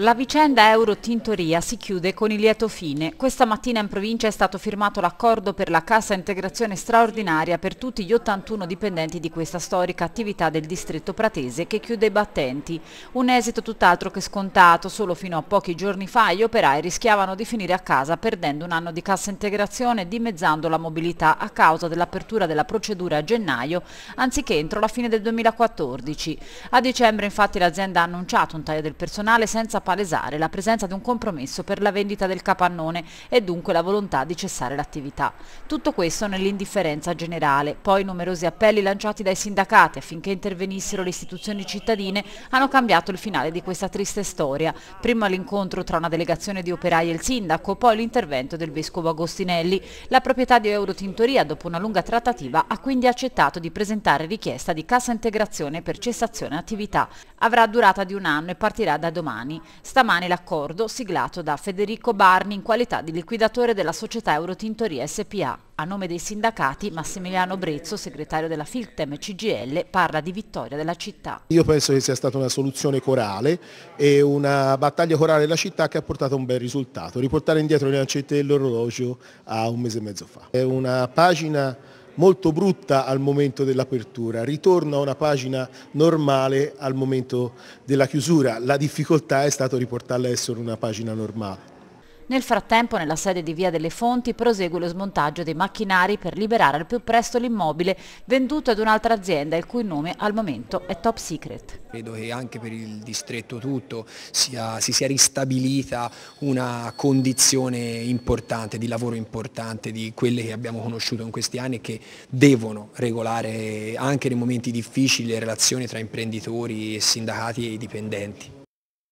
La vicenda Euro-Tintoria si chiude con il lieto fine. Questa mattina in provincia è stato firmato l'accordo per la cassa integrazione straordinaria per tutti gli 81 dipendenti di questa storica attività del distretto pratese che chiude i battenti. Un esito tutt'altro che scontato, solo fino a pochi giorni fa gli operai rischiavano di finire a casa perdendo un anno di cassa integrazione e dimezzando la mobilità a causa dell'apertura della procedura a gennaio anziché entro la fine del 2014. A dicembre infatti l'azienda ha annunciato un taglio del personale senza palesare la presenza di un compromesso per la vendita del capannone e dunque la volontà di cessare l'attività. Tutto questo nell'indifferenza generale. Poi numerosi appelli lanciati dai sindacati affinché intervenissero le istituzioni cittadine hanno cambiato il finale di questa triste storia. Prima l'incontro tra una delegazione di operai e il sindaco, poi l'intervento del vescovo Agostinelli. La proprietà di Eurotintoria, dopo una lunga trattativa, ha quindi accettato di presentare richiesta di cassa integrazione per cessazione attività. Avrà durata di un anno e partirà da domani. Stamane l'accordo, siglato da Federico Barni in qualità di liquidatore della società Eurotintoria SPA. A nome dei sindacati, Massimiliano Brezzo, segretario della Filtem CGL, parla di vittoria della città. Io penso che sia stata una soluzione corale e una battaglia corale della città che ha portato a un bel risultato. Riportare indietro le lancette dell'orologio a un mese e mezzo fa. È una pagina molto brutta al momento dell'apertura, ritorno a una pagina normale al momento della chiusura. La difficoltà è stato riportarla a essere una pagina normale. Nel frattempo nella sede di Via delle Fonti prosegue lo smontaggio dei macchinari per liberare al più presto l'immobile venduto ad un'altra azienda il cui nome al momento è top secret. Credo che anche per il distretto tutto sia, si sia ristabilita una condizione importante, di lavoro importante, di quelle che abbiamo conosciuto in questi anni e che devono regolare anche nei momenti difficili le relazioni tra imprenditori, sindacati e dipendenti.